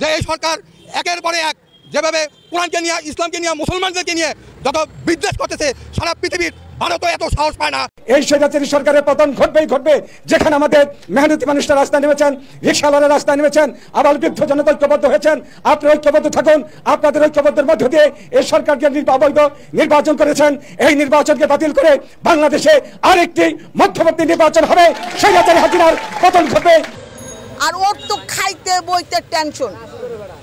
যে এই সরকার একের পরে এক যেভাবে কোরআনকে নিয়ে ইসলামকে নিয়ে মুসলমানদেরকে নিয়ে যত বিদ্বেষ করতেছে সারা পৃথিবীর ভারত এত সাহস পায় না এই স্বৈরাচারী সরকারের পতন ঘটবেই ঘটবে যেখানে আমাদের মেহনতি মানুষরা রাস্তায় নেমেছেন রিক্সাওয়ালারা রাস্তায় নেমেছেন আবার বৃদ্ধ জনতা ঐক্যবদ্ধ হয়েছেন আপনারা ঐক্যবদ্ধ থাকুন আপনাদের ঐক্যবদ্ধের মধ্য দিয়ে এই সরকারকে অবৈধ নির্বাচন করেছেন এই নির্বাচনকে বাতিল করে বাংলাদেশে আরেকটি মধ্যবর্তী নির্বাচন হবে স্বৈরাচারী হাজিরার পতন ঘটবে আর ওর তো খাইতে বইতে টেনশন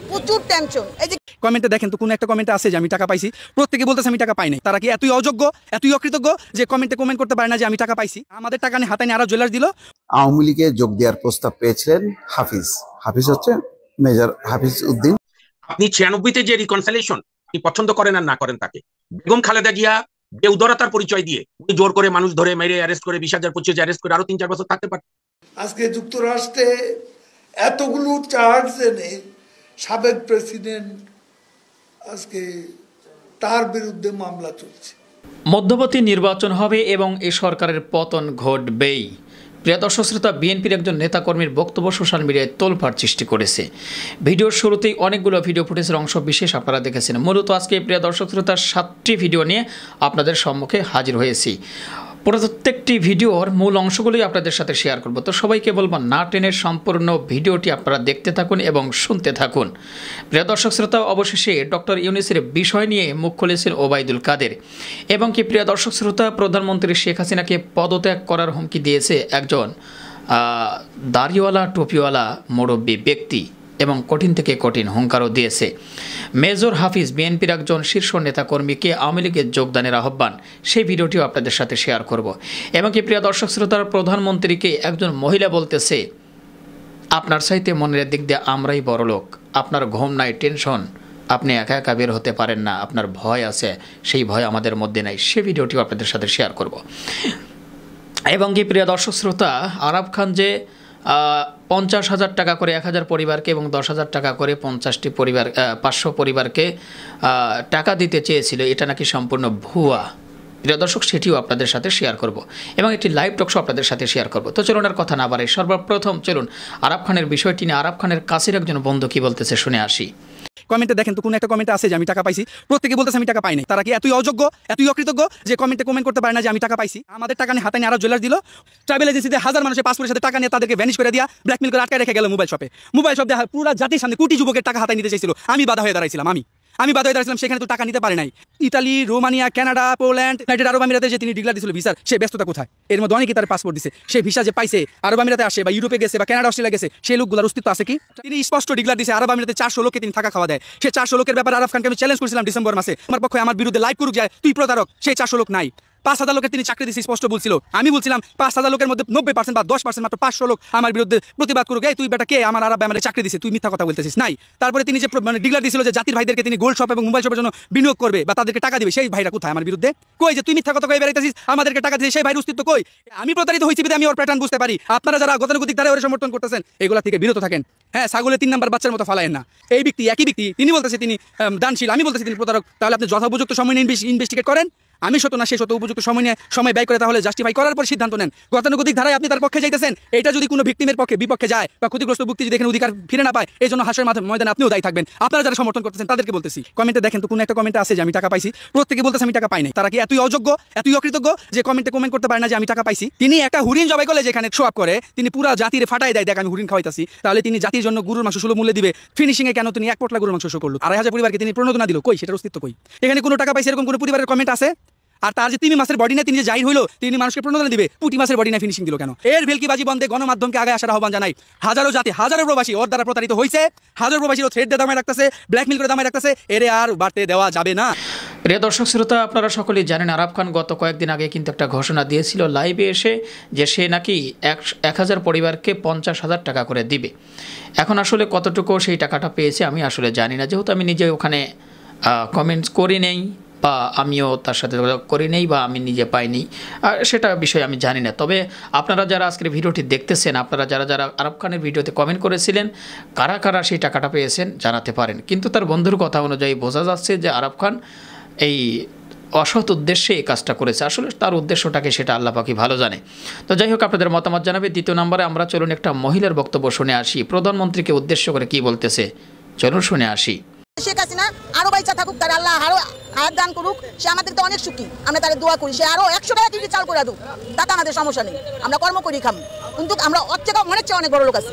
প্রচুর টেনশন এই যে কমেন্টে দেখেন তো কোন একটা কমেন্টে আছে যে আমি টাকা পাইছি প্রত্যেকে বলতেছে আমি টাকা পাইনি তারা কি এতই অযোগ্য এতই অকৃতজ্ঞ যে কমেন্টে কমেন্ট করতে পারে না যে আমি টাকা পাইছি আমাদের টাকা নিয়ে হাতে নিয়ে আরো জুয়েলার দিল আওয়ামী লীগে যোগ দেওয়ার প্রস্তাব পেয়েছিলেন হাফিজ হাফিজ হচ্ছে মেজর হাফিজ উদ্দিন আপনি ছিয়ানব্বইতে যে রিকনসালেশন আপনি পছন্দ করেন আর না করেন তাকে বেগম খালেদা জিয়া বেউদরতার পরিচয় দিয়ে ওই জোর করে মানুষ ধরে মেরে অ্যারেস্ট করে বিশ হাজার পঁচিশ অ্যারেস্ট করে আরো তিন চার বছর থাকতে পারতেন আজকে যুক্তরাষ্ট্রে এতগুলো চার্জ এনে সাবেক প্রেসিডেন্ট আজকে তার বিরুদ্ধে মামলা চলছে মধ্যবর্তী নির্বাচন হবে এবং এ সরকারের পতন ঘটবেই প্রিয় দর্শক শ্রোতা বিএনপির একজন নেতাকর্মীর বক্তব্য সোশ্যাল মিডিয়ায় তোলফার সৃষ্টি করেছে ভিডিওর শুরুতেই অনেকগুলো ভিডিও ফুটেজের অংশ বিশেষ আপনারা দেখেছেন মূলত আজকে প্রিয় দর্শক শ্রোতার সাতটি ভিডিও নিয়ে আপনাদের সম্মুখে হাজির হয়েছি প্রত্যেকটি ভিডিওর মূল অংশগুলোই আপনাদের সাথে শেয়ার করব তো সবাইকে বলবো না টেনের সম্পূর্ণ ভিডিওটি আপনারা দেখতে থাকুন এবং শুনতে থাকুন প্রিয় দর্শক শ্রোতা অবশেষে ডক্টর ইউনিসের বিষয় নিয়ে মুখ খুলেছেন ওবায়দুল কাদের এবং কি প্রিয় দর্শক শ্রোতা প্রধানমন্ত্রী শেখ হাসিনাকে পদত্যাগ করার হুমকি দিয়েছে একজন দাড়িওয়ালা টুপিওয়ালা মুরব্বী ব্যক্তি এবং কঠিন থেকে কঠিন হুঙ্কারও দিয়েছে মেজর হাফিজ বিএনপির একজন শীর্ষ নেতাকর্মীকে আওয়ামী লীগের যোগদানের আহ্বান সেই ভিডিওটিও আপনাদের সাথে শেয়ার করব এবং কি প্রিয় দর্শক শ্রোতার প্রধানমন্ত্রীকে একজন মহিলা বলতেছে আপনার সাইতে মনের দিক দিয়ে আমরাই বড় লোক আপনার ঘুম নাই টেনশন আপনি একা একা বের হতে পারেন না আপনার ভয় আছে সেই ভয় আমাদের মধ্যে নাই সে ভিডিওটিও আপনাদের সাথে শেয়ার করব এবং কি প্রিয় দর্শক শ্রোতা আরাব খান যে পঞ্চাশ হাজার টাকা করে এক হাজার পরিবারকে এবং দশ হাজার টাকা করে পঞ্চাশটি পরিবার পাঁচশো পরিবারকে টাকা দিতে চেয়েছিল এটা নাকি সম্পূর্ণ ভুয়া প্রিয় দর্শক সেটিও আপনাদের সাথে শেয়ার করব এবং একটি লাইভ টকশো আপনাদের সাথে শেয়ার করব তো চলুন আর কথা না বাড়ে সর্বপ্রথম চলুন আরাফ খানের বিষয়টি নিয়ে আরাফ খানের কাছের একজন বন্ধু কী বলতেছে শুনে আসি কমেন্টে দেখেন তো কোনো একটা কমেন্টে আছে যে আমি টাকা পাইছি প্রত্যেকে বলতেছে আমি টাকা পাইনি তারা কি এতই অযোগ্য এতই অকৃতজ্ঞ যে কমেন্টে কমেন্ট করতে পারে না যে আমি টাকা পাইছি আমাদের টাকা নিয়ে হাতে নিয়ে আরো জুয়েলার দিল ট্রাভেল এজেন্সিতে হাজার মানুষের পাসপোর্টের সাথে টাকা নিয়ে তাদেরকে ভ্যানিশ করে দিয়া ব্ল্যাকমেল করে আটকে রেখে গেল মোবাইল শপে মোবাইল শপে পুরো জাতির সামনে কোটি যুবকের টাকা হাতে নিতে চাইছিল আমি বাধা হয়ে দাঁড়াইছিলাম আমি আমি বাদ হয়ে সেখানে তো টাকা নিতে পারে নাই Italy Romania Canada Poland United Arab আমিরাতে যে তিনি ডিক্লার দিয়েছিল ভিসার সে ব্যস্ততা কোথায় এর মধ্যে অনেকে তার পাসপোর্ট দিছে সে ভিসা যে পাইছে আরব আমিরাতে আসে বা ইউরোপে গেছে বা কানাডা অস্ট্রেলিয়া গেছে সেই লোকগুলোর অস্তিত্ব আছে কি তিনি স্পষ্ট ডিগলার দিছে আরব আমিরাতে চারশো লোককে তিনি থাকা খাওয়া দেয় সে চারশো লোকের ব্যাপারে আরব খানকে আমি চ্যালেঞ্জ করেছিলাম ডিসেম্বর মাসে আমার পক্ষে আমার বিরুদ্ধে লাইভ করুক যায় তুই প্রতারক সেই চারশো লোক নাই পাঁচ হাজার লোকের তিনি চাকরি দিয়েছি স্পষ্ট বলছিল আমি বলছিলাম পাঁচ হাজার লোকের মধ্যে নব্বই পার্সেন্ট বা দশ পার্সেন্ট মাত্র পাঁচশো লোক আমার বিরুদ্ধে প্রতিবাদ করুক এই তুই বেটা কে আমার আরব আমার চাকরি দিছে তুই মিথ্যা কথা বলতেছিস নাই তারপরে তিনি যে মানে ডিলার দিয়েছিল যে জাতির ভাইদেরকে তিনি গোল্ড শপ এবং মোবাইল শপের জন্য বিনিয়োগ করবে বা তাদেরকে টাকা দিবে সেই ভাইরা কোথায় আমার বিরুদ্ধে কই যে তুই মিথ্যা কথা কয়ে বেড়াইতেছিস আমাদেরকে টাকা দিয়ে সেই ভাইয়ের অস্তিত্ব কই আমি প্রতারিত হয়েছি আমি ওর প্যাটার্ন বুঝতে পারি আপনারা যারা গতানুগতিক দ্বারা ওরা সমর্থন করতেছেন এগুলা থেকে বিরত থাকেন হ্যাঁ ছাগলের তিন নাম্বার বাচ্চার মতো ফালায় না এই ব্যক্তি একই ব্যক্তি তিনি বলতেছে তিনি দানশীল আমি বলতেছি তিনি প্রতারক তাহলে আপনি যথোপযুক্ত সময় ইনভেস্টিগেট করেন আমি শত না সে শত উপযুক্ত সময় নিয়ে সময় ব্যয় করে তাহলে জাস্টিফাই করার পর সিদ্ধান্ত নেন গতানুগতিক ধারায় আপনি তার পক্ষে যাইতেছেন এটা যদি কোনো ভিক্তিমের পক্ষে বিপক্ষে যায় বা ক্ষতিগ্রস্ত ব্যক্তি যদি এখানে অধিকার ফিরে না পায় এই জন্য হাসের মাধ্যমে ময়দানে আপনিও দায়ী থাকবেন আপনারা যারা সমর্থন করতেছেন তাদেরকে বলতেছি কমেন্টে দেখেন তো কোনো একটা কমেন্টে আছে যে আমি টাকা পাইছি প্রত্যেকে বলতেছে আমি টাকা পাইনি তারা কি এতই অযোগ্য এতই অকৃতজ্ঞ যে কমেন্টে কমেন্ট করতে পারে না যে আমি টাকা পাইছি তিনি একটা হুরিন জবাই করলে যেখানে শো আপ করে তিনি পুরো জাতির ফাটাই দেয় দেখ আমি হুরিন খাওয়াইতাছি তাহলে তিনি জাতির জন্য গুরুর মাংস সুলভ মূল্যে দিবে ফিনিশিংয়ে কেন তিনি এক পটলা গুরুর মাংস শো করলো আড়াই হাজার পরিবারকে তিনি প্রণোদনা দিল কই সেটার অস্তিত্ব কই এখানে কোনো টাকা পাইছে এরকম কোনো পরিবারের কমেন্ট আছে আর তার যে তিন মাসের বডি না তিনি যে জাহির হইলো তিনি মানুষকে প্রণোদনা দিবে পুটি মাসের বডি না ফিনিশিং দিল কেন এর ভেলকিবাজি বন্ধে গণমাধ্যমকে আগে আসার আহ্বান জানাই হাজারো জাতি হাজারো প্রবাসী ওর দ্বারা প্রতারিত হয়েছে হাজারো প্রবাসী ও থ্রেড দামে রাখতেছে ব্ল্যাকমেল করে দামে রাখতেছে এরে আর বাড়তে দেওয়া যাবে না প্রিয় দর্শক শ্রোতা আপনারা সকলেই জানেন আরাব খান গত কয়েকদিন আগে কিন্তু একটা ঘোষণা দিয়েছিল লাইভে এসে যে সে নাকি এক এক হাজার পরিবারকে পঞ্চাশ হাজার টাকা করে দিবে এখন আসলে কতটুকু সেই টাকাটা পেয়েছে আমি আসলে জানি না যেহেতু আমি নিজে ওখানে কমেন্টস করি নেই বা আমিও তার সাথে যোগাযোগ করি নেই বা আমি নিজে পাইনি সেটা বিষয়ে আমি জানি না তবে আপনারা যারা আজকের ভিডিওটি দেখতেছেন আপনারা যারা যারা আরব খানের ভিডিওতে কমেন্ট করেছিলেন কারা কারা সেই টাকাটা পেয়েছেন জানাতে পারেন কিন্তু তার বন্ধুর কথা অনুযায়ী বোঝা যাচ্ছে যে আরব খান এই অসৎ উদ্দেশ্যে এই কাজটা করেছে আসলে তার উদ্দেশ্যটাকে সেটা আল্লাহ পাখি ভালো জানে তো যাই হোক আপনাদের মতামত জানাবে দ্বিতীয় নম্বরে আমরা চলুন একটা মহিলার বক্তব্য শুনে আসি প্রধানমন্ত্রীকে উদ্দেশ্য করে কি বলতেছে চলুন শুনে আসি শেখ হাসিনা আরো বাইচা থাকুক তার আল্লাহ আরো হাত দান করুক সে আমাদের তো অনেক সুখী আমরা তাদের দোয়া করি সে আরো একশো টাকা কেজি চাল করে দুক তাতে আমাদের সমস্যা নেই আমরা কর্ম করি খাম কিন্তু আমরা ওর থেকে মনে হচ্ছে অনেক বড় লোক আছে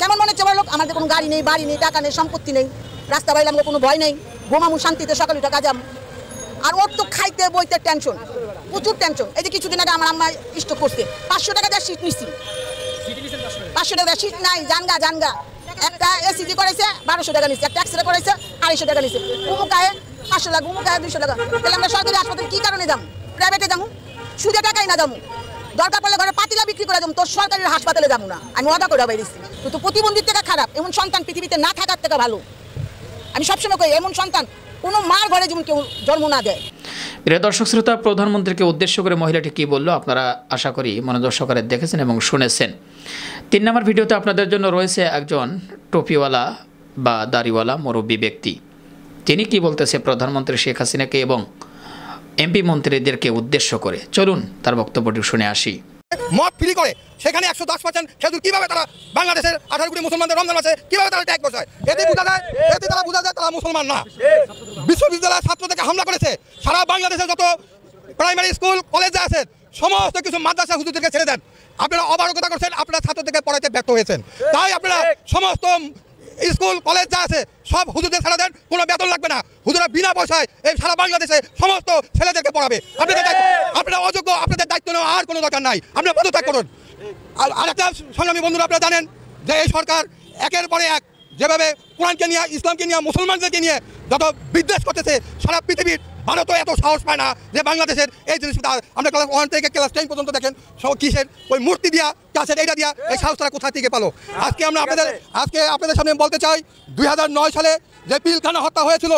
কেমন মনে হচ্ছে বড় লোক আমাদের কোনো গাড়ি নেই বাড়ি নেই টাকা নেই সম্পত্তি নেই রাস্তা বাইরে আমরা কোনো ভয় নেই ঘুমামু শান্তিতে সকালে টাকা যাম আর ওর তো খাইতে বইতে টেনশন প্রচুর টেনশন এই যে কিছুদিন আগে আমার আম্মা স্টক করছে পাঁচশো টাকা দেওয়ার সিট নিছি পাঁচশো টাকা সিট নাই জানগা জানগা একটা এসিজি করেছে বারোশো টাকা নিচ্ছে একটা এক্সরে করেছে আড়াইশো টাকা নিচ্ছে উমুক গায়ে পাঁচশো টাকা উমুক গায়ে দুশো টাকা তাহলে আমরা সরকারি হাসপাতালে কী কারণে যাবো প্রাইভেটে যাবো সুদে টাকাই না যাবো দরকার পড়লে ঘরে পাতিলা বিক্রি করে যাবো তোর সরকারি হাসপাতালে যাবো না আমি অর্ডার করে বেরিয়েছি তো তো প্রতিবন্ধীর থেকে খারাপ এমন সন্তান পৃথিবীতে না থাকার থেকে ভালো আমি সবসময় কই এমন সন্তান কোনো মার ঘরে যেমন কেউ জন্ম না দেয় প্রিয় দর্শক শ্রোতা প্রধানমন্ত্রীকে উদ্দেশ্য করে মহিলাটি কি বললো আপনারা আশা করি মনোদর্শকরা দেখেছেন এবং শুনেছেন তিন নম্বর ভিডিওতে আপনাদের জন্য রয়েছে একজন টোপিওয়ালা বা দাড়িওয়ালা মুরব্বী ব্যক্তি তিনি কি বলতেছে প্রধানমন্ত্রী শেখ হাসিনাকে এবং এমপি মন্ত্রীদেরকে উদ্দেশ্য করে চলুন তার বক্তব্যটি শুনে আসি মদ ফ্রি করে সেখানে একশো দশ পার্সেন্ট খেজুর কীভাবে তারা বাংলাদেশের আঠারো কোটি মুসলমানদের রমজান আছে কিভাবে তারা ট্যাগ বসায় এতে বোঝা যায় এতে তারা বোঝা যায় তারা মুসলমান না বিশ্ববিদ্যালয়ের ছাত্রদেরকে হামলা করেছে সারা বাংলাদেশের যত প্রাইমারি স্কুল কলেজে আছে সমস্ত কিছু মাদ্রাসা হুজুরদেরকে ছেড়ে দেন আপনারা অবারকতা করছেন আপনার ছাত্রদেরকে পড়াইতে ব্যর্থ হয়েছেন তাই আপনারা সমস্ত স্কুল কলেজ যা আছে সব হুজুরদের সারা দেন কোনো বেতন লাগবে না হুজুরা বিনা পয়সায় এই সারা বাংলাদেশে সমস্ত ছেলেদেরকে পড়াবে আপনাদের আপনারা অযোগ্য আপনাদের দায়িত্ব নেওয়া আর কোনো দরকার নাই আপনারা পদত্যাগ করুন আর আরেকটা সংগ্রামী বন্ধুরা আপনারা জানেন যে এই সরকার একের পরে এক যেভাবে কোরআনকে নিয়ে ইসলামকে নিয়ে মুসলমানদেরকে নিয়ে যত বিদ্বেষ করতেছে সারা পৃথিবীর ভারতও এত সাহস পায় না যে বাংলাদেশের এই জিনিসটা আমরা ক্লাস ওয়ান থেকে ক্লাস টেন পর্যন্ত দেখেন সব কিসের ওই মূর্তি দিয়া কাছের এইটা দিয়া এই সাহসটা কোথা থেকে পালো আজকে আমরা আপনাদের আজকে আপনাদের সামনে বলতে চাই দুই সালে যে পিলখানা হত্যা হয়েছিল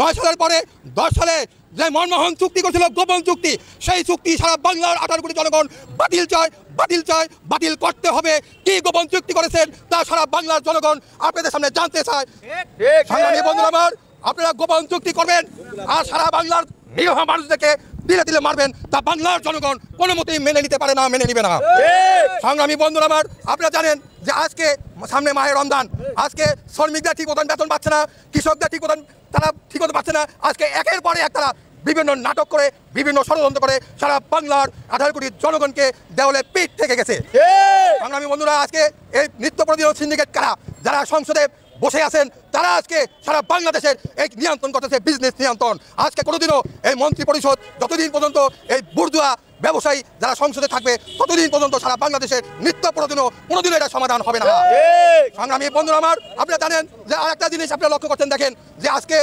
নয় সালের পরে দশ সালে যে মনমোহন চুক্তি করেছিল গোপন চুক্তি সেই চুক্তি সারা বাংলার আঠারো কোটি জনগণ বাতিল চায় বাতিল চায় বাতিল করতে হবে কি গোপন চুক্তি করেছেন তা সারা বাংলার জনগণ আপনাদের সামনে জানতে চায় বন্ধুরা আমার আপনারা গোপন চুক্তি করবেন আর সারা বাংলার নিরহ মানুষদেরকে দিলে দিলে মারবেন তা বাংলার জনগণ কোনো মতেই মেনে নিতে পারে না মেনে নিবে না সংগ্রামী বন্ধুরা আমার আপনারা জানেন যে আজকে সামনে মায়ের রমদান আজকে শ্রমিকদের ঠিক মতন বেতন পাচ্ছে না কৃষকদের ঠিক মতন তারা ঠিক মতো পাচ্ছে না আজকে একের পরে এক তারা বিভিন্ন নাটক করে বিভিন্ন ষড়যন্ত্র করে সারা বাংলার আঠারো কোটি জনগণকে দেওয়ালে পিঠ থেকে গেছে সংগ্রামী বন্ধুরা আজকে এই নিত্য প্রতিরোধ সিন্ডিকেট কারা যারা সংসদে বসে আছেন তারা আজকে সারা বাংলাদেশের এই নিয়ন্ত্রণ করতেছে বিজনেস নিয়ন্ত্রণ আজকে কোনোদিনও এই মন্ত্রী পরিষদ যতদিন পর্যন্ত এই বুর্দুয়া ব্যবসায়ী যারা সংসদে থাকবে ততদিন পর্যন্ত সারা বাংলাদেশের নিত্য প্রতিদিনও কোনোদিনও এটা সমাধান হবে না সংগ্রামী বন্ধুরা আমার আপনারা জানেন যে একটা জিনিস আপনারা লক্ষ্য করছেন দেখেন যে আজকে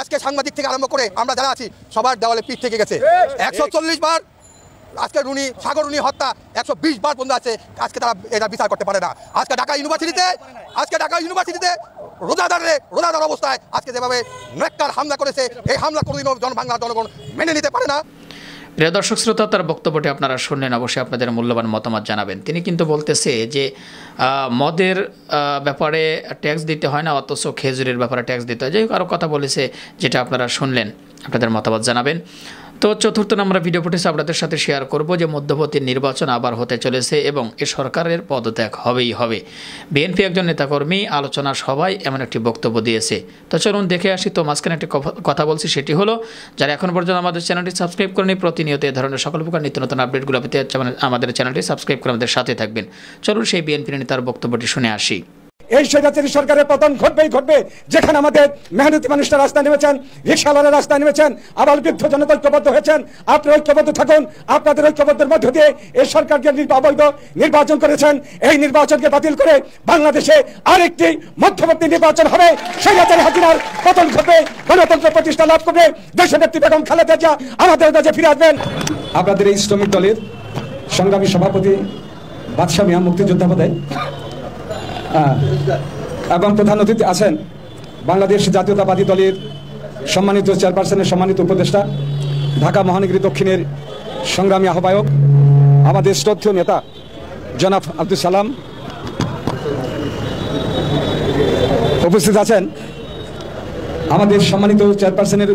আজকে সাংবাদিক থেকে আরম্ভ করে আমরা যারা আছি সবার দেওয়ালে পিঠ থেকে গেছে একশো বার আজকে রুনি সাগর রুনি হত্যা একশো বিশ বার বন্ধু আছে আজকে তারা এটা বিচার করতে পারে না আজকে ঢাকা ইউনিভার্সিটিতে আজকে ঢাকা ইউনিভার্সিটিতে রোজাদারে রোজাদার অবস্থায় আজকে যেভাবে নেককার হামলা করেছে এই হামলা কোনোদিনও জন বাংলার জনগণ মেনে নিতে পারে না প্রিয় দর্শক শ্রোতা তার বক্তব্যটি আপনারা শুনলেন অবশ্যই আপনাদের মূল্যবান মতামত জানাবেন তিনি কিন্তু বলতেছে যে মদের ব্যাপারে ট্যাক্স দিতে হয় না অথচ খেজুরের ব্যাপারে ট্যাক্স দিতে হয় যাই হোক আরও কথা বলেছে যেটা আপনারা শুনলেন আপনাদের মতামত জানাবেন তো চতুর্থ নম্বর ভিডিও ফুটেজ আপনাদের সাথে শেয়ার করব যে মধ্যবর্তী নির্বাচন আবার হতে চলেছে এবং এ সরকারের পদত্যাগ হবেই হবে বিএনপি একজন নেতাকর্মী আলোচনা সভায় এমন একটি বক্তব্য দিয়েছে তো চলুন দেখে আসি তো মাঝখানে একটি কথা বলছি সেটি হলো যারা এখন পর্যন্ত আমাদের চ্যানেলটি সাবস্ক্রাইব করেনি প্রতিনিয়ত এ ধরনের সকল প্রকার নিত্য নতুন আপডেটগুলো পেতে আমাদের চ্যানেলটি সাবস্ক্রাইব করে আমাদের সাথে থাকবেন চলুন সেই বিএনপি নেতার বক্তব্যটি শুনে আসি এই স্বৈরাচারী সরকারের পতন ঘটবেই ঘটবে যেখানে আমাদের মেহনতি মানুষরা রাস্তা নেমেছেন রিক্সাওয়ালারা রাস্তা নেমেছেন আবার বৃদ্ধ জনতা ঐক্যবদ্ধ হয়েছেন আপনি ঐক্যবদ্ধ থাকুন আপনাদের ঐক্যবদ্ধের মধ্য দিয়ে এই সরকারকে অবৈধ নির্বাচন করেছেন এই নির্বাচনকে বাতিল করে বাংলাদেশে আরেকটি মধ্যবর্তী নির্বাচন হবে স্বৈরাচারী হাজিরার পতন ঘটবে গণতন্ত্র প্রতিষ্ঠা লাভ করবে দেশের ব্যক্তি বেগম খালেদা জিয়া আমাদের কাছে ফিরে আসবেন আপনাদের এই শ্রমিক দলের সংগ্রামী সভাপতি বাদশাহ মিয়া মুক্তিযোদ্ধা হ্যাঁ। এবং প্রধান অতিথি আছেন বাংলাদেশ জাতীয়তাবাদী দলের সম্মানিত চেয়ারপারসনের সম্মানিত উপদেষ্টা ঢাকা মহানগরী দক্ষিণের সংগ্রামী আহ্বায়ক আমাদের শ্রদ্ধীয় নেতা জনাব আব্দুল সালাম উপস্থিত আছেন আমাদের সম্মানিত চেয়ারপারসনের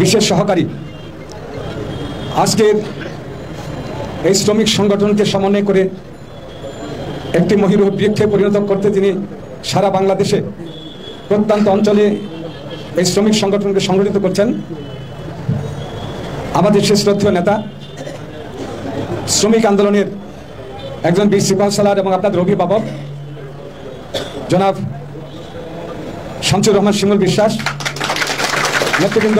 বিশেষ সহকারী আজকের এই শ্রমিক সংগঠনকে সমন্বয় করে একটি মহিরুহ বৃক্ষে পরিণত করতে তিনি সারা বাংলাদেশে প্রত্যন্ত অঞ্চলে এই শ্রমিক সংগঠনকে সংগঠিত করছেন আমাদের সে শ্রদ্ধীয় নেতা শ্রমিক আন্দোলনের একজন বীর সিপাহসালার এবং আপনাদের অভিভাবক জনাব শামসুর রহমান শিমুল বিশ্বাস নেতৃবৃন্দ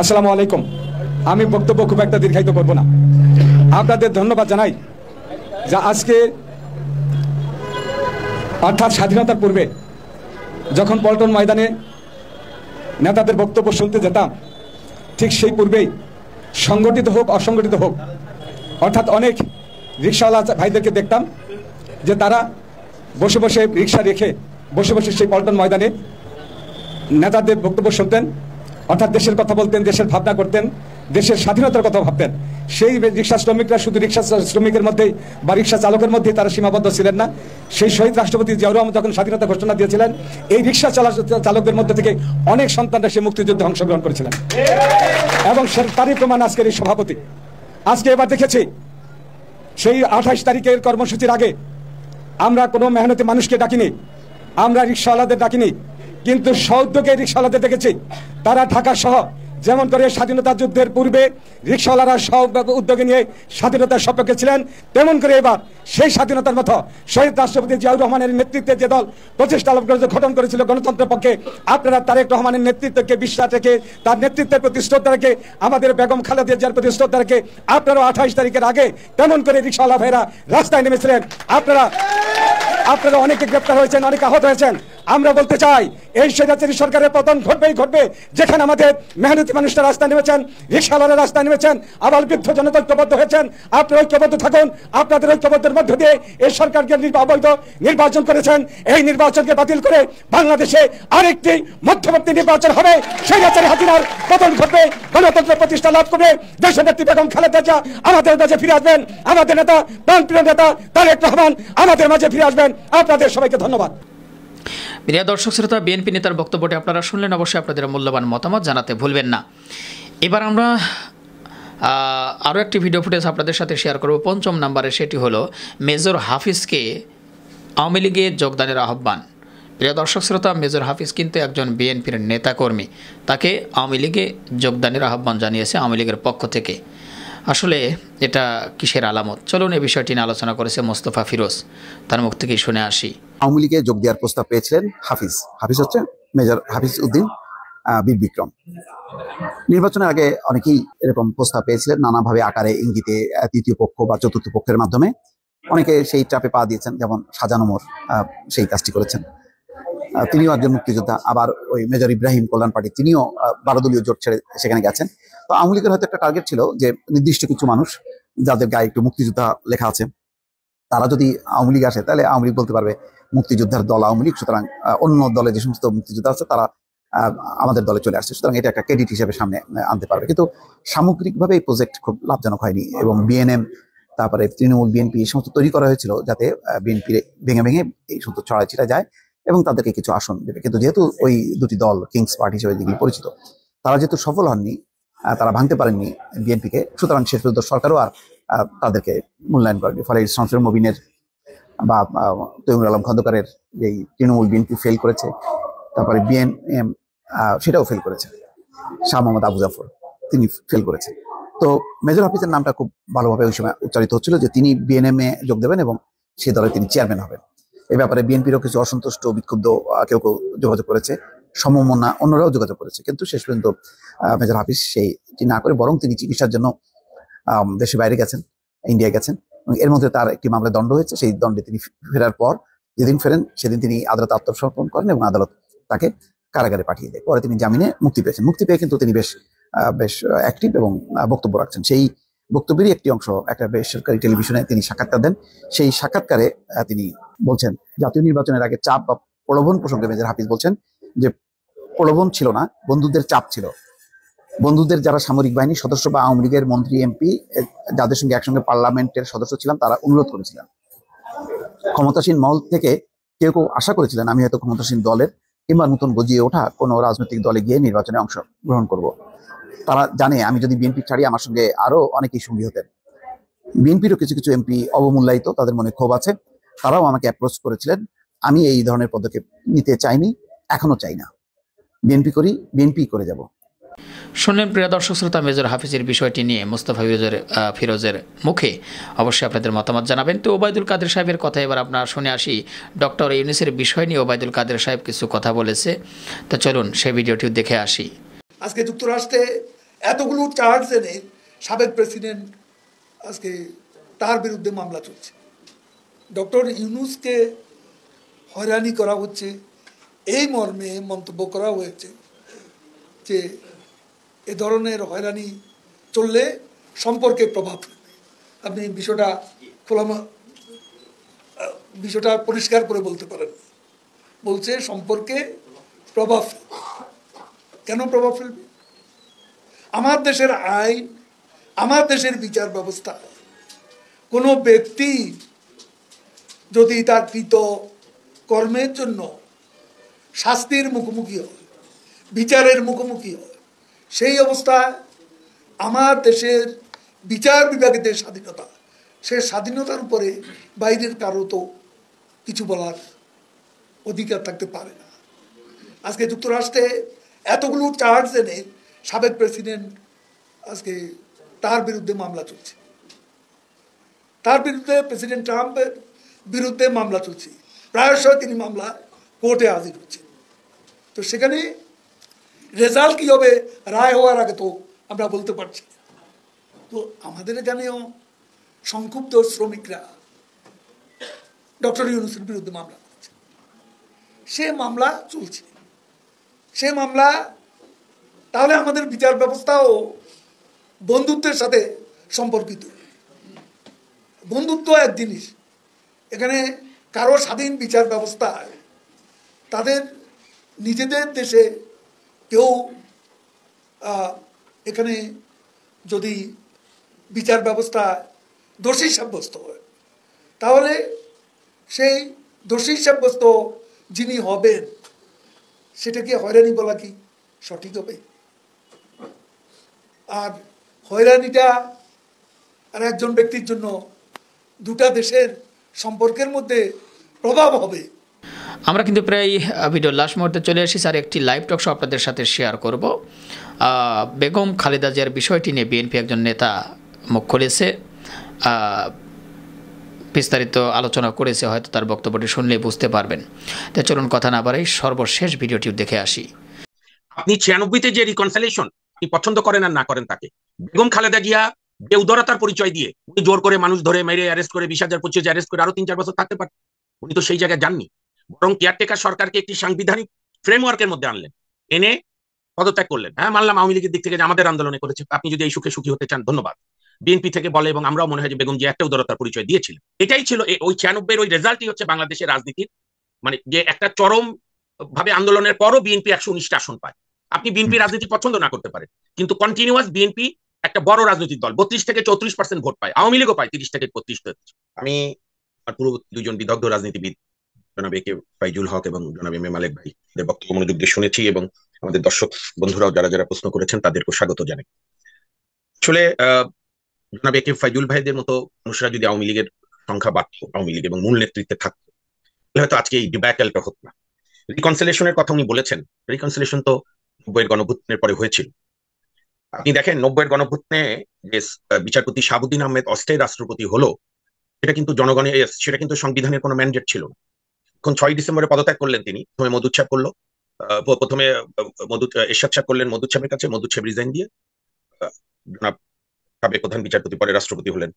আসসালামু আলাইকুম আমি বক্তব্য খুব একটা দীর্ঘায়িত করব না আপনাদের ধন্যবাদ জানাই যা আজকে অর্থাৎ স্বাধীনতার পূর্বে যখন পল্টন ময়দানে নেতাদের বক্তব্য শুনতে যেতাম ঠিক সেই পূর্বেই সংগঠিত হোক অসংগঠিত হোক অর্থাৎ অনেক রিক্সাওয়ালা ভাইদেরকে দেখতাম যে তারা বসে বসে রিক্সা রেখে বসে বসে সেই পল্টন ময়দানে নেতাদের বক্তব্য শুনতেন অর্থাৎ দেশের কথা বলতেন দেশের ভাবনা করতেন দেশের স্বাধীনতার কথা ভাবতেন সেই রিক্সা শ্রমিকরা শুধু রিক্সা শ্রমিকের মধ্যেই বা রিক্সা চালকের মধ্যেই তারা সীমাবদ্ধ ছিলেন না সেই শহীদ রাষ্ট্রপতি জিয়াউর রহমান যখন স্বাধীনতা ঘোষণা দিয়েছিলেন এই রিক্সা চালকদের মধ্যে থেকে অনেক সন্তানরা সে মুক্তিযুদ্ধে অংশগ্রহণ করেছিলেন এবং তারই প্রমাণ আজকের এই সভাপতি আজকে এবার দেখেছি সেই আঠাশ তারিখের কর্মসূচির আগে আমরা কোনো মেহনতি মানুষকে ডাকিনি আমরা রিক্সাওয়ালাদের ডাকিনি কিন্তু সৌদ্যকে রিক্সাওয়ালাদের দেখেছি তারা ঢাকা সহ যেমন করে স্বাধীনতা যুদ্ধের পূর্বে রিক্সাওয়ালারা সব উদ্যোগে নিয়ে স্বাধীনতার সপক্ষে ছিলেন তেমন করে এবার সেই স্বাধীনতার মতো শহীদ রাষ্ট্রপতি জিয়াউর রহমানের নেতৃত্বে যে দল প্রচেষ্টা গঠন করেছিল গণতন্ত্রের পক্ষে আপনারা তারেক রহমানের নেতৃত্বকে বিশ্বাস রেখে তার নেতৃত্বের প্রতি শ্রদ্ধা রেখে আমাদের বেগম খালেদা জিয়ার প্রতি শ্রদ্ধা রেখে আপনারাও আঠাশ তারিখের আগে তেমন করে রিক্সাওয়ালা ভাইরা রাস্তায় নেমেছিলেন আপনারা আপনারা অনেকে গ্রেপ্তার হয়েছেন অনেকে আহত হয়েছেন আমরা বলতে চাই এই স্বেচ্ছাচারী সরকারের পতন ঘটবেই ঘটবে যেখানে আমাদের মেহনতি মানুষরা রাস্তা নেমেছেন রিক্সাওয়ালারা রাস্তা নেমেছেন আবার বৃদ্ধ জনতা ঐক্যবদ্ধ হয়েছেন আপনি ঐক্যবদ্ধ থাকুন আপনাদের ঐক্যবদ্ধের মধ্য দিয়ে এই সরকারকে অবৈধ নির্বাচন করেছেন এই নির্বাচনকে বাতিল করে বাংলাদেশে আরেকটি মধ্যবর্তী নির্বাচন হবে সেই আচারে হাতিরার পতন ঘটবে গণতন্ত্র প্রতিষ্ঠা লাভ করবে দেশের নেত্রী বেগম খালেদা যা আমাদের কাছে ফিরে আসবেন আমাদের নেতা প্রাণপ্রিয় নেতা তারেক রহমান আমাদের মাঝে ফিরে আসবেন আপনাদের সবাইকে ধন্যবাদ প্রিয় দর্শক শ্রোতা বিএনপি নেতার বক্তব্যটি আপনারা শুনলেন অবশ্যই আপনাদের মূল্যবান মতামত জানাতে ভুলবেন না এবার আমরা আরও একটি ভিডিও ফুটেজ আপনাদের সাথে শেয়ার করব পঞ্চম নাম্বারে সেটি হলো মেজর হাফিজকে আওয়ামী লীগে যোগদানের আহ্বান প্রিয় দর্শক শ্রোতা মেজর হাফিজ কিন্তু একজন বিএনপির নেতাকর্মী তাকে আওয়ামী লীগে যোগদানের আহ্বান জানিয়েছে আওয়ামী লীগের পক্ষ থেকে আসলে এটা কিসের আলামত চলুন এই বিষয়টি নিয়ে আলোচনা করেছে মোস্তফা ফিরোজ তার মুখ থেকেই শুনে আসি আওয়ামী লীগে যোগ দেওয়ার প্রস্তাব পেয়েছিলেন হাফিজ হাফিজ হচ্ছে মেজর হাফিজ উদ্দিন বীর বিক্রম নির্বাচনের আগে অনেকেই এরকম প্রস্তাব পেয়েছিলেন নানাভাবে আকারে ইঙ্গিতে তৃতীয় পক্ষ বা চতুর্থ পক্ষের মাধ্যমে অনেকে সেই চাপে পা দিয়েছেন যেমন সাজানোমর সেই কাজটি করেছেন তিনিও একজন মুক্তিযোদ্ধা আবার ওই মেজর ইব্রাহিম কল্যাণ পার্টি তিনিও বারোদলীয় জোট ছেড়ে সেখানে গেছেন তো আওয়ামী লীগের হয়তো একটা টার্গেট ছিল যে নির্দিষ্ট কিছু মানুষ যাদের গায়ে একটু মুক্তিযোদ্ধা লেখা আছে তারা যদি আওয়ামী লীগ আসে তাহলে আওয়ামী লীগ বলতে পারবে মুক্তিযোদ্ধার দল আওয়ামী লীগ সুতরাং অন্য দলে যে সমস্ত মুক্তিযোদ্ধা আছে তারা আমাদের দলে চলে আসছে সুতরাং এটা একটা ক্রেডিট হিসেবে সামনে আনতে পারবে কিন্তু সামগ্রিকভাবে এই প্রজেক্ট খুব লাভজনক হয়নি এবং বিএনএম তারপরে তৃণমূল বিএনপি এই সমস্ত তৈরি করা হয়েছিল যাতে বিএনপি ভেঙে ভেঙে এই সমস্ত ছড়াই ছিটা যায় এবং তাদেরকে কিছু আসন দেবে কিন্তু যেহেতু ওই দুটি দল কিংস পার্টি হিসেবে যেগুলি পরিচিত তারা যেহেতু সফল হননি তারা ভাঙতে পারেননি বিএনপিকে সুতরাং শেষ পর্যন্ত সরকারও আর তাদেরকে মূল্যায়ন করেনি ফলে শামসুর মবিনের বা তৈমুর আলম খন্দকারের যেই তৃণমূল বিএনপি ফেল করেছে তারপরে বিএনএম সেটাও ফেল করেছে শাহ মোহাম্মদ আবু জাফর তিনি ফেল করেছেন তো মেজর হাফিজের নামটা খুব ভালোভাবে ওই সময় উচ্চারিত হচ্ছিল যে তিনি বিএনএম এ যোগ দেবেন এবং সেই দলে তিনি চেয়ারম্যান হবেন এ ব্যাপারে বিএনপিরও কিছু অসন্তুষ্ট বিক্ষুব্ধ কেউ কেউ যোগাযোগ করেছে সমমনা অন্যরাও যোগাযোগ করেছে কিন্তু শেষ পর্যন্ত মেজর হাফিজ সেইটি না করে বরং তিনি চিকিৎসার জন্য দেশে বাইরে গেছেন ইন্ডিয়া গেছেন এবং এর মধ্যে তার একটি মামলায় দণ্ড হয়েছে সেই দণ্ডে তিনি ফেরার পর যেদিন ফেরেন সেদিন তিনি আদালত আত্মসমর্পণ করেন এবং আদালত তাকে কারাগারে পাঠিয়ে দেয় পরে তিনি জামিনে মুক্তি পেয়েছেন মুক্তি পেয়ে কিন্তু তিনি বেশ বেশ অ্যাক্টিভ এবং বক্তব্য রাখছেন সেই বক্তব্যেরই একটি অংশ একটা বেসরকারি টেলিভিশনে তিনি সাক্ষাৎকার দেন সেই সাক্ষাৎকারে তিনি বলছেন জাতীয় নির্বাচনের আগে চাপ বা প্রলোভন প্রসঙ্গে মেজর হাফিজ বলছেন যে প্রলোভন ছিল না বন্ধুদের চাপ ছিল বন্ধুদের যারা সামরিক বাহিনীর সদস্য বা আওয়ামী লীগের মন্ত্রী এমপি যাদের সঙ্গে একসঙ্গে পার্লামেন্টের সদস্য ছিলাম তারা অনুরোধ করেছিলেন ক্ষমতাসীন মহল থেকে কেউ কেউ আশা করেছিলেন আমি হয়তো ক্ষমতাসীন দলের কিংবা নতুন গজিয়ে ওঠা কোনো রাজনৈতিক দলে গিয়ে নির্বাচনে অংশ গ্রহণ করব। তারা জানে আমি যদি বিএনপি ছাড়ি আমার সঙ্গে আরও অনেকেই সঙ্গী হতেন বিএনপিরও কিছু কিছু এমপি অবমূল্যায়িত তাদের মনে ক্ষোভ আছে তারাও আমাকে অ্যাপ্রোচ করেছিলেন আমি এই ধরনের পদক্ষেপ নিতে চাইনি এখনো চাই না বিএনপি করি বিএনপি করে যাব শুনলেন প্রিয় দর্শক শ্রোতা মেজর হাফিজের বিষয়টি নিয়ে মোস্তফা ফিরোজের ফিরোজের মুখে অবশ্যই আপনাদের মতামত জানাবেন তো ওবায়দুল কাদের সাহেবের কথা এবার আপনারা শুনে আসি ডক্টর ইউনিসের বিষয় নিয়ে ওবায়দুল কাদের সাহেব কিছু কথা বলেছে তো চলুন সেই ভিডিওটিও দেখে আসি আজকে যুক্তরাষ্ট্রে এতগুলো চার্জ এনে সাবেক প্রেসিডেন্ট আজকে তার বিরুদ্ধে মামলা চলছে ডক্টর ইউনুসকে হয়রানি করা হচ্ছে এই মর্মে মন্তব্য করা হয়েছে যে এ ধরনের হয়রানি চললে সম্পর্কে প্রভাব আপনি বিষয়টা খোলা বিষয়টা পরিষ্কার করে বলতে পারেন বলছে সম্পর্কে প্রভাব কেন প্রভাব ফেলবে আমার দেশের আইন আমার দেশের বিচার ব্যবস্থা কোনো ব্যক্তি যদি তার কৃত কর্মের জন্য শাস্তির মুখোমুখি হয় বিচারের মুখোমুখি হয় সেই অবস্থায় আমার দেশের বিচার বিভাগীদের স্বাধীনতা সে স্বাধীনতার উপরে বাইরের কারো তো কিছু বলার অধিকার থাকতে পারে না আজকে যুক্তরাষ্ট্রে এতগুলো চার্জ এনে সাবেক প্রেসিডেন্ট আজকে তার বিরুদ্ধে মামলা চলছে তার বিরুদ্ধে প্রেসিডেন্ট ট্রাম্পের বিরুদ্ধে মামলা চলছে প্রায়শই তিনি মামলা কোর্টে হাজির হচ্ছেন তো সেখানে রেজাল্ট কী হবে রায় হওয়ার আগে তো আমরা বলতে পারছি তো আমাদের এখানেও সংক্ষুব্ধ শ্রমিকরা ডক্টর ইউনুসের বিরুদ্ধে মামলা করছে সে মামলা চলছে সে মামলা তাহলে আমাদের বিচার ব্যবস্থাও বন্ধুত্বের সাথে সম্পর্কিত বন্ধুত্ব এক জিনিস এখানে কারো স্বাধীন বিচার ব্যবস্থা তাদের নিজেদের দেশে কেউ এখানে যদি বিচার ব্যবস্থা দোষী সাব্যস্ত হয় তাহলে সেই দোষী সাব্যস্ত যিনি হবেন সেটাকে হয়রানি বলা কি সঠিক হবে আর হয়রানিটা আর একজন ব্যক্তির জন্য দুটা দেশের সম্পর্কের মধ্যে প্রভাব হবে আমরা কিন্তু প্রায় ভিডিও লাস্ট মুহূর্তে চলে আসি স্যার একটি লাইভ টক শো আপনাদের সাথে শেয়ার করব বেগম খালেদা জিয়ার বিষয়টি নিয়ে বিএনপি একজন নেতা মুখ খুলেছে বিস্তারিত আলোচনা করেছে হয়তো তার বক্তব্যটি শুনলে বুঝতে পারবেন তাই চলুন কথা না বাড়াই সর্বশেষ ভিডিওটি দেখে আসি আপনি ছিয়ানব্বইতে যে রিকনসালেশন আপনি পছন্দ করেন আর না করেন তাকে বেগম খালেদা জিয়া বেউদরতার পরিচয় দিয়ে উনি জোর করে মানুষ ধরে মেরে অ্যারেস্ট করে বিশ হাজার পঁচিশ অ্যারেস্ট করে আরো তিন চার বছর থাকতে পারত উনি তো সেই জায়গায় যাননি বরং কেয়ারটেকার সরকারকে একটি সাংবিধানিক ফ্রেমওয়ার্কের মধ্যে আনলেন এনে পদত্যাগ করলেন হ্যাঁ মানলাম আওয়ামী লীগের দিক থেকে যে আমাদের আন্দোলনে করেছে আপনি যদি এই সুখে সুখী হতে চান ধন্যবাদ বিএনপি থেকে বলে এবং আমরাও মনে হয় যে বেগম যে একটা উদারতার পরিচয় দিয়েছিলেন এটাই ছিল ওই ছিয়ানব্বইয়ের ওই রেজাল্টই হচ্ছে বাংলাদেশের রাজনীতির মানে যে একটা চরম ভাবে আন্দোলনের পরও বিএনপি একশো উনিশটা আসন পায় আপনি বিএনপি রাজনীতি পছন্দ না করতে পারেন কিন্তু কন্টিনিউয়াস বিএনপি একটা বড় রাজনৈতিক দল বত্রিশ থেকে চৌত্রিশ পার্সেন্ট ভোট পায় আওয়ামী লীগও পায় তিরিশ থেকে বত্রিশ আমি আর পূর্ববর্তী দুজন বিদগ্ধ রাজনীতিবিদ জনাব একে ফাইজুল হক এবং জনাব এম এ ভাই তাদের বক্তব্য মনোযোগ দিয়ে শুনেছি এবং আমাদের দর্শক বন্ধুরাও যারা যারা প্রশ্ন করেছেন তাদেরকে স্বাগত জানাই আসলে জনাব ফাইজুল ভাইদের মতো মানুষরা যদি আওয়ামী লীগের সংখ্যা বাড়তো আওয়ামী লীগ এবং মূল নেতৃত্বে থাকতো তাহলে হয়তো আজকে এই ডিব্যাকেলটা হতো না রিকনসিলেশনের কথা উনি বলেছেন রিকনসিলেশন তো নব্বইয়ের পরে হয়েছিল আপনি দেখেন নব্বইয়ের গণভুতনে যে বিচারপতি শাহাবুদ্দিন আহমেদ অস্থায়ী রাষ্ট্রপতি হলো সেটা কিন্তু জনগণের সেটা কিন্তু সংবিধানের কোনো ম্যান্ডেট ছিল না এখন ছয় ডিসেম্বরে পদত্যাগ করলেন তিনি প্রথমে মধুচ্ছাপ করলো প্রথমে মধু এরশাদ করলেন মধুচ্ছাপের কাছে মধুচ্ছাপ রিজাইন দিয়ে জনাব সাবেক প্রধান বিচারপতি পরে রাষ্ট্রপতি হলেন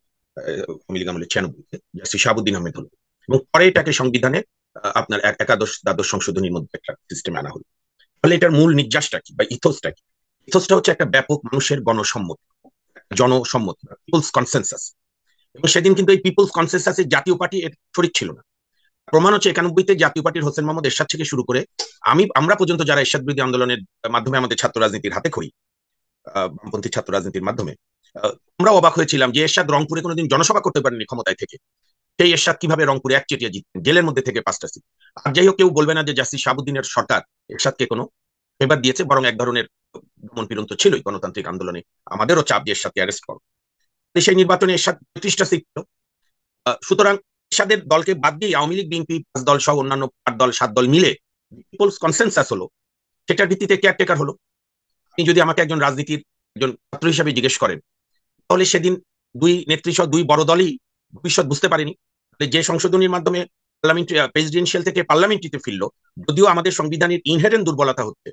আওয়ামী ছিয়ানব্বইতে শ্রী শাহাবুদ্দিন আহমেদ হলো এবং পরে এটাকে সংবিধানে আপনার একাদশ দ্বাদশ সংশোধনীর মধ্যে একটা সিস্টেমে আনা হলো ফলে এটার মূল নির্যাসটা কি বা ইথোসটা কি মিথসটা হচ্ছে একটা ব্যাপক মানুষের গণসম্মতি জনসম্মতি পিপলস কনসেনসাস এবং সেদিন কিন্তু এই পিপলস কনসেনসাসের জাতীয় পার্টি এর শরীর ছিল না প্রমাণ হচ্ছে একানব্বইতে জাতীয় পার্টির হোসেন মোহাম্মদ এরশাদ থেকে শুরু করে আমি আমরা পর্যন্ত যারা এরশাদ বিরোধী আন্দোলনের মাধ্যমে আমাদের ছাত্র রাজনীতির হাতে খড়ি বামপন্থী ছাত্র রাজনীতির মাধ্যমে আমরা অবাক হয়েছিলাম যে এরশাদ রংপুরে কোনোদিন জনসভা করতে পারেনি ক্ষমতায় থেকে সেই এরশাদ কিভাবে রংপুরে একচেটিয়া জিতেন জেলের মধ্যে থেকে পাঁচটা সিট আর যাই হোক কেউ বলবে না যে জাসি শাহাবুদ্দিনের সরকার এরশাদকে কোনো এবার দিয়েছে বরং এক ধরনের দমন পীড়ন তো ছিলই গণতান্ত্রিক আন্দোলনে আমাদেরও চাপ দিয়ে সাথে অ্যারেস্ট করো সেই নির্বাচনে এরশাদ পঁয়ত্রিশটা সিট ছিল সুতরাং এরশাদের দলকে বাদ দিয়ে আওয়ামী লীগ বিএনপি পাঁচ দল সহ অন্যান্য আট দল সাত দল মিলে পিপলস কনসেন্সাস হলো সেটার ভিত্তিতে কেয়ারটেকার হলো আপনি যদি আমাকে একজন রাজনীতির একজন ছাত্র হিসাবে জিজ্ঞেস করেন তাহলে সেদিন দুই নেত্রী সহ দুই বড় দলই ভবিষ্যৎ বুঝতে পারেনি যে সংশোধনীর মাধ্যমে পার্লামেন্ট প্রেসিডেন্সিয়াল থেকে পার্লামেন্টিতে ফিরলো যদিও আমাদের সংবিধানের ইনহেরেন্ট দুর্বলতা হচ্ছে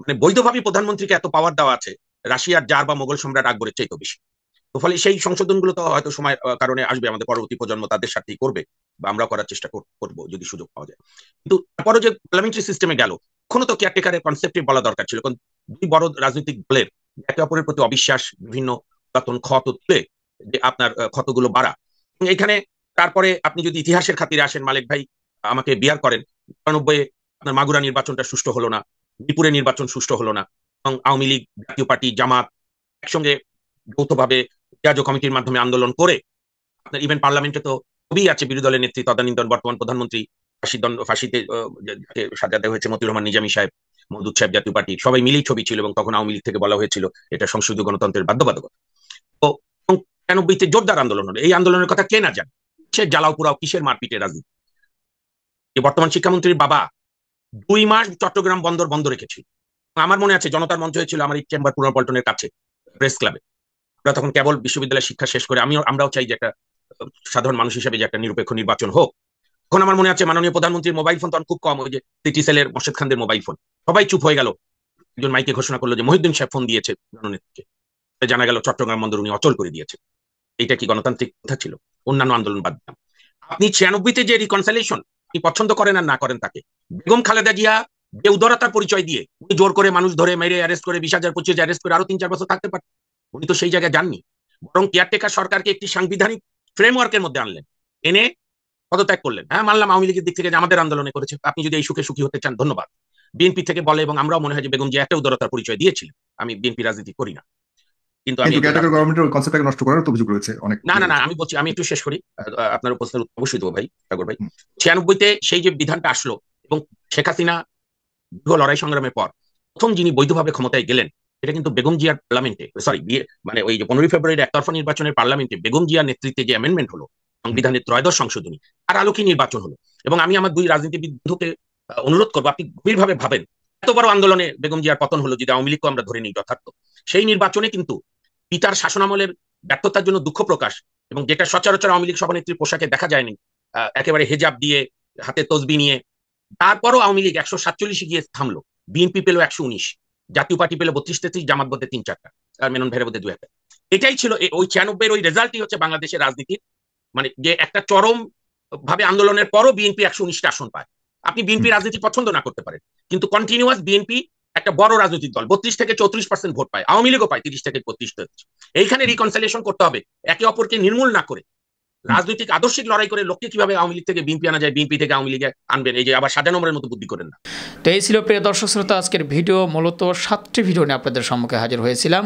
মানে বৈধভাবে প্রধানমন্ত্রীকে এত পাওয়ার দেওয়া আছে রাশিয়ার জার বা মোগল সম্রাট আকবরের চাইতে বেশি তো ফলে সেই সংশোধনগুলো তো হয়তো সময় কারণে আসবে আমাদের পরবর্তী প্রজন্ম তাদের সাথেই করবে বা আমরা করার চেষ্টা করব যদি সুযোগ পাওয়া যায় কিন্তু তারপরও যে পার্লামেন্টারি সিস্টেমে গেল কোনো তো কেয়ারটেকারের কনসেপ্টে বলা দরকার ছিল কারণ দুই বড় রাজনৈতিক দলের একে অপরের প্রতি অবিশ্বাস বিভিন্ন পুরাতন ক্ষত তুলে যে আপনার ক্ষতগুলো বাড়া এখানে তারপরে আপনি যদি ইতিহাসের খাতিরে আসেন মালিক ভাই আমাকে বিয়ার করেন চুরানব্বই আপনার মাগুরা নির্বাচনটা সুষ্ঠু হলো না মিরপুরে নির্বাচন সুষ্ঠু হলো না এবং আওয়ামী লীগ জাতীয় পার্টি জামাত একসঙ্গে যৌথভাবে রাজ্য কমিটির মাধ্যমে আন্দোলন করে আপনার ইভেন পার্লামেন্টে তো খুবই আছে বিরোধী দলের নেত্রী তদানীন্তন বর্তমান প্রধানমন্ত্রী ফাঁসি দণ্ড ফাঁসিতে সাজাতে হয়েছে মতিউর রহমান নিজামী সাহেব মধুর সাহেব জাতীয় পার্টি সবাই মিলেই ছবি ছিল এবং তখন আওয়ামী লীগ থেকে বলা হয়েছিল এটা সংসদীয় গণতন্ত্রের বাধ্যবাধকতা তো একানব্বইতে জোরদার আন্দোলন হলো এই আন্দোলনের কথা কে না জানে সে জ্বালাও পুরাও কিসের মারপিটে রাজনীতি বর্তমান শিক্ষামন্ত্রীর বাবা দুই মাস চট্টগ্রাম বন্দর বন্ধ রেখেছিল আমার মনে আছে জনতার মঞ্চ হয়েছিল আমার এই চেম্বার পুনর্পল্টনের কাছে প্রেস ক্লাবে আমরা তখন কেবল বিশ্ববিদ্যালয় শিক্ষা শেষ করে আমিও আমরাও চাই যে একটা সাধারণ মানুষ হিসেবে যে একটা নিরপেক্ষ নির্বাচন হোক তখন আমার মনে আছে মাননীয় প্রধানমন্ত্রীর মোবাইল ফোন তখন খুব কম ওই যে সিটি সেলের মোর্শেদ খানদের মোবাইল ফোন সবাই চুপ হয়ে গেল একজন মাইকে ঘোষণা করলো যে মহিদ্দিন সাহেব ফোন দিয়েছে জননেত্রীকে জানা গেল চট্টগ্রাম বন্দর উনি অচল করে দিয়েছে এটা কি গণতান্ত্রিক কথা ছিল অন্যান্য আন্দোলন বাদ দিলাম আপনি ছিয়ানব্বইতে যে রিকনসাইলেশন আপনি পছন্দ করেন আর না করেন তাকে বেগম খালেদা জিয়া যে উদরতার পরিচয় দিয়ে উনি জোর করে মানুষ ধরে মেরে অ্যারেস্ট করে বিশ হাজার পঁচিশ অ্যারেস্ট করে আরো তিন চার বছর থাকতে পারত উনি তো সেই জায়গায় যাননি বরং কেয়ারটেকার সরকারকে একটি সাংবিধানিক ফ্রেমওয়ার্কের মধ্যে আনলেন এনে পদত্যাগ করলেন হ্যাঁ মানলাম আওয়ামী লীগের দিক থেকে যে আমাদের আন্দোলনে করেছে আপনি যদি এই সুখে সুখী হতে চান ধন্যবাদ বিএনপি থেকে বলে এবং আমরাও মনে হয় যে বেগম জিয়া একটা উদরতার পরিচয় দিয়েছিলেন আমি বিএনপি রাজনীতি করি না কিন্তু আমি গভর্নমেন্টের কনসেপ্টটাকে নষ্ট করার অভিযোগ রয়েছে অনেক না না না আমি বলছি আমি একটু শেষ করি আপনার অবশ্যই দেবো ভাই ভাই সেই যে বিধানটা আসলো এবং শেখ হাসিনা দীর্ঘ লড়াই সংগ্রামের পর প্রথম যিনি বৈধভাবে ক্ষমতায় গেলেন এটা কিন্তু বেগম জিয়ার পার্লামেন্টে সরি মানে ওই যে পনেরোই একতরফা নির্বাচনের পার্লামেন্টে বেগম জিয়ার নেতৃত্বে যে অ্যামেন্ডমেন্ট হলো সংবিধানের ত্রয়োদশ সংশোধনী তার আলোকে নির্বাচন হলো এবং আমি আমার দুই রাজনীতিবিদ বন্ধুকে অনুরোধ করবো আপনি গভীরভাবে ভাবেন এত বড় আন্দোলনে বেগম জিয়ার পতন হলো যদি আওয়ামী লীগকে আমরা ধরে নিই যথার্থ সেই নির্বাচনে কিন্তু পিতার শাসনামলের ব্যর্থতার জন্য দুঃখ প্রকাশ এবং যেটা সচরাচর আওয়ামী লীগ সভানেত্রীর পোশাকে দেখা যায়নি একেবারে হেজাব দিয়ে হাতে তসবি নিয়ে তারপরও আওয়ামী লীগ একশো সাতচল্লিশে গিয়ে থামলো বিএনপি পেলো একশো উনিশ জাতীয় পার্টি পেলো বত্রিশ তেত্রিশ জামাত বদে তিন চারটা আর মেনন ভাইয়ের মধ্যে দু একটা এটাই ছিল ওই ছিয়ানব্বই ওই রেজাল্টই হচ্ছে বাংলাদেশের রাজনীতির মানে যে একটা চরম ভাবে আন্দোলনের পরও বিএনপি একশো উনিশটা আসন পায় আপনি বিএনপি রাজনীতি পছন্দ না করতে পারেন কিন্তু কন্টিনিউয়াস বিএনপি একটা বড় রাজনৈতিক দল বত্রিশ থেকে চৌত্রিশ পার্সেন্ট ভোট পায় আওয়ামী লীগও পায় তিরিশ থেকে বত্রিশ এইখানে রিকনসিলিয়েশন করতে হবে একে অপরকে নির্মূল না করে রাজনৈতিক আদর্শিক লড়াই করে লোককে কিভাবে আওয়ামী লীগ থেকে বিএনপি আনা যায় বিএনপি থেকে আওয়ামী লীগে আনবেন এই যে আবার সাজা নম্বরের মতো বুদ্ধি করেন না তো এই ছিল প্রিয় দর্শক শ্রোতা আজকের ভিডিও মূলত সাতটি ভিডিও নিয়ে আপনাদের সম্মুখে হাজির হয়েছিলাম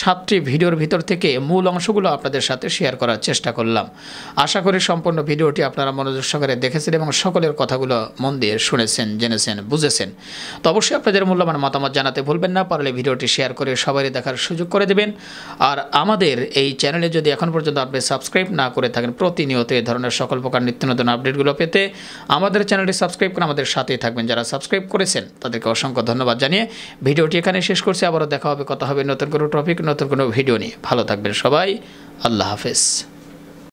সাতটি ভিডিওর ভিতর থেকে মূল অংশগুলো আপনাদের সাথে শেয়ার করার চেষ্টা করলাম আশা করি সম্পূর্ণ ভিডিওটি আপনারা মনোযোগ সহকারে দেখেছেন এবং সকলের কথাগুলো মন দিয়ে শুনেছেন জেনেছেন বুঝেছেন তো অবশ্যই আপনাদের মূল্যবান মতামত জানাতে ভুলবেন না পারলে ভিডিওটি শেয়ার করে সবারই দেখার সুযোগ করে দেবেন আর আমাদের এই চ্যানেলে যদি এখন পর্যন্ত আপনি সাবস্ক্রাইব না করে থাকেন প্রতিনিয়ত এ ধরনের সকল প্রকার নিত্য নতুন আপডেটগুলো পেতে আমাদের চ্যানেলটি সাবস্ক্রাইব করে আমাদের সাথেই থাকবেন যারা সাবস্ক্রাইব করেছেন তাদেরকে অসংখ্য ধন্যবাদ জানিয়ে ভিডিওটি এখানে শেষ করছি আবারও দেখা হবে কথা হবে নতুন কোনো টপিক নতুন কোনো ভিডিও নিয়ে ভালো থাকবেন সবাই আল্লাহ হাফেজ